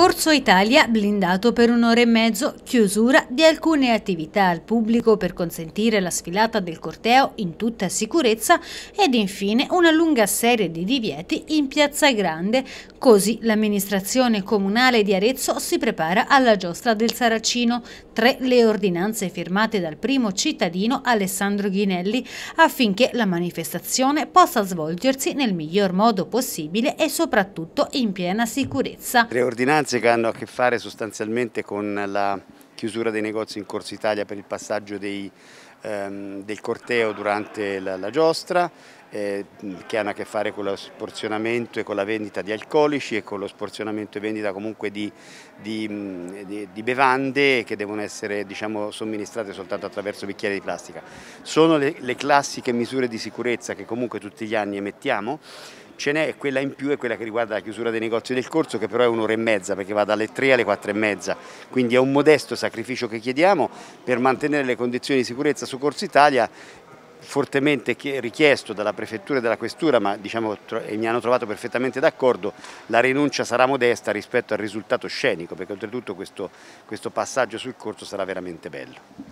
Corso Italia blindato per un'ora e mezzo, chiusura di alcune attività al pubblico per consentire la sfilata del corteo in tutta sicurezza ed infine una lunga serie di divieti in Piazza Grande. Così l'amministrazione comunale di Arezzo si prepara alla giostra del Saracino. Tre le ordinanze firmate dal primo cittadino Alessandro Ghinelli affinché la manifestazione possa svolgersi nel miglior modo possibile e soprattutto in piena sicurezza. Le ordinanze ordinanze che hanno a che fare sostanzialmente con la chiusura dei negozi in Corso Italia per il passaggio dei, ehm, del corteo durante la, la giostra, eh, che hanno a che fare con lo sporzionamento e con la vendita di alcolici e con lo sporzionamento e vendita comunque di, di, di, di bevande che devono essere diciamo, somministrate soltanto attraverso bicchieri di plastica. Sono le, le classiche misure di sicurezza che comunque tutti gli anni emettiamo ce n'è quella in più è quella che riguarda la chiusura dei negozi del corso che però è un'ora e mezza perché va dalle 3 alle 4 e mezza quindi è un modesto sacrificio che chiediamo per mantenere le condizioni di sicurezza su Corso Italia fortemente richiesto dalla prefettura e dalla questura ma diciamo, mi hanno trovato perfettamente d'accordo la rinuncia sarà modesta rispetto al risultato scenico perché oltretutto questo, questo passaggio sul corso sarà veramente bello.